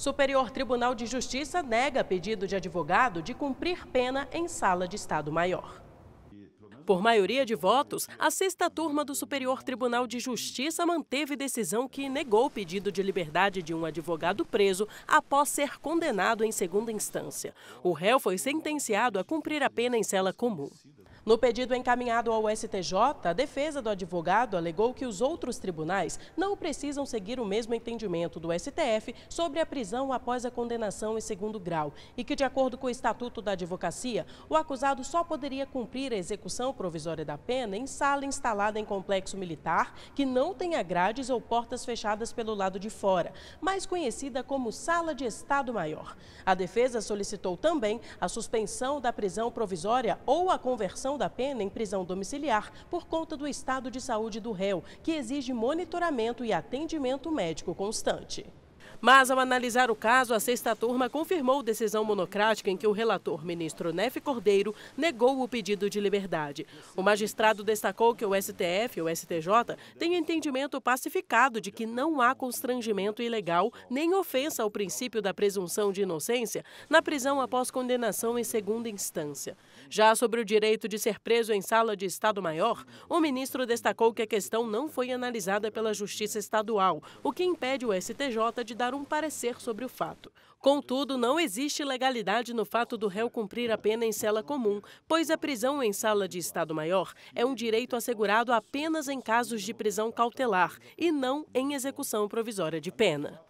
Superior Tribunal de Justiça nega pedido de advogado de cumprir pena em sala de Estado Maior. Por maioria de votos, a sexta turma do Superior Tribunal de Justiça manteve decisão que negou o pedido de liberdade de um advogado preso após ser condenado em segunda instância. O réu foi sentenciado a cumprir a pena em cela comum. No pedido encaminhado ao STJ, a defesa do advogado alegou que os outros tribunais não precisam seguir o mesmo entendimento do STF sobre a prisão após a condenação em segundo grau e que, de acordo com o Estatuto da Advocacia, o acusado só poderia cumprir a execução provisória da pena em sala instalada em complexo militar que não tenha grades ou portas fechadas pelo lado de fora, mais conhecida como sala de Estado Maior. A defesa solicitou também a suspensão da prisão provisória ou a conversão execução da pena em prisão domiciliar por conta do estado de saúde do réu, que exige monitoramento e atendimento médico constante. Mas, ao analisar o caso, a sexta turma confirmou decisão monocrática em que o relator, ministro Nefe Cordeiro, negou o pedido de liberdade. O magistrado destacou que o STF e o STJ têm entendimento pacificado de que não há constrangimento ilegal nem ofensa ao princípio da presunção de inocência na prisão após condenação em segunda instância. Já sobre o direito de ser preso em sala de Estado-Maior, o ministro destacou que a questão não foi analisada pela Justiça Estadual, o que impede o STJ de dar um parecer sobre o fato. Contudo, não existe legalidade no fato do réu cumprir a pena em cela comum, pois a prisão em sala de Estado Maior é um direito assegurado apenas em casos de prisão cautelar e não em execução provisória de pena.